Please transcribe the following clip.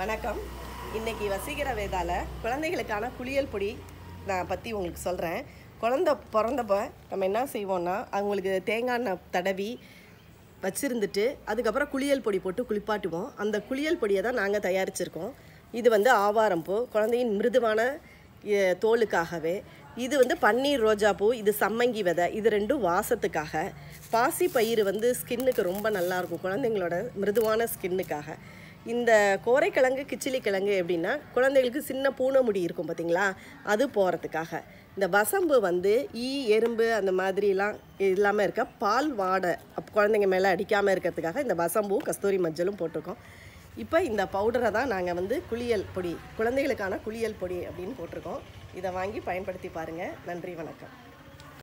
வணக்கம் இன்றைக்கி வசீகர வேதாவில் குழந்தைகளுக்கான குளியல் பொடி நான் பற்றி உங்களுக்கு சொல்கிறேன் குழந்த பிறந்தப்ப நம்ம என்ன செய்வோன்னா அவங்களுக்கு தேங்காய் தடவி வச்சுருந்துட்டு அதுக்கப்புறம் குளியல் பொடி போட்டு குளிப்பாட்டுவோம் அந்த குளியல் பொடியை தான் நாங்கள் தயாரிச்சிருக்கோம் இது வந்து ஆவாரம்பூ குழந்தையின் மிருதுவான தோலுக்காகவே இது வந்து பன்னீர் ரோஜாப்பூ இது சம்மங்கி விதை இது ரெண்டும் வாசத்துக்காக பாசி பயிர் வந்து ஸ்கின்னுக்கு ரொம்ப நல்லாயிருக்கும் குழந்தைங்களோட மிருதுவான ஸ்கின்னுக்காக இந்த கோரைக்கிழங்கு கிச்சிலி கிழங்கு எப்படின்னா குழந்தைகளுக்கு சின்ன பூனை முடி இருக்கும் பார்த்திங்களா அது போகிறதுக்காக இந்த வசம்பு வந்து ஈ எறும்பு அந்த மாதிரிலாம் இல்லாமல் இருக்க பால் வாடை குழந்தைங்க மேலே அடிக்காமல் இருக்கிறதுக்காக இந்த வசம்பும் கஸ்தூரி மஞ்சளும் போட்டிருக்கோம் இப்போ இந்த பவுடரை தான் நாங்கள் வந்து குளியல் பொடி குழந்தைகளுக்கான குளியல் பொடி அப்படின்னு போட்டிருக்கோம் இதை வாங்கி பயன்படுத்தி பாருங்கள் நன்றி வணக்கம்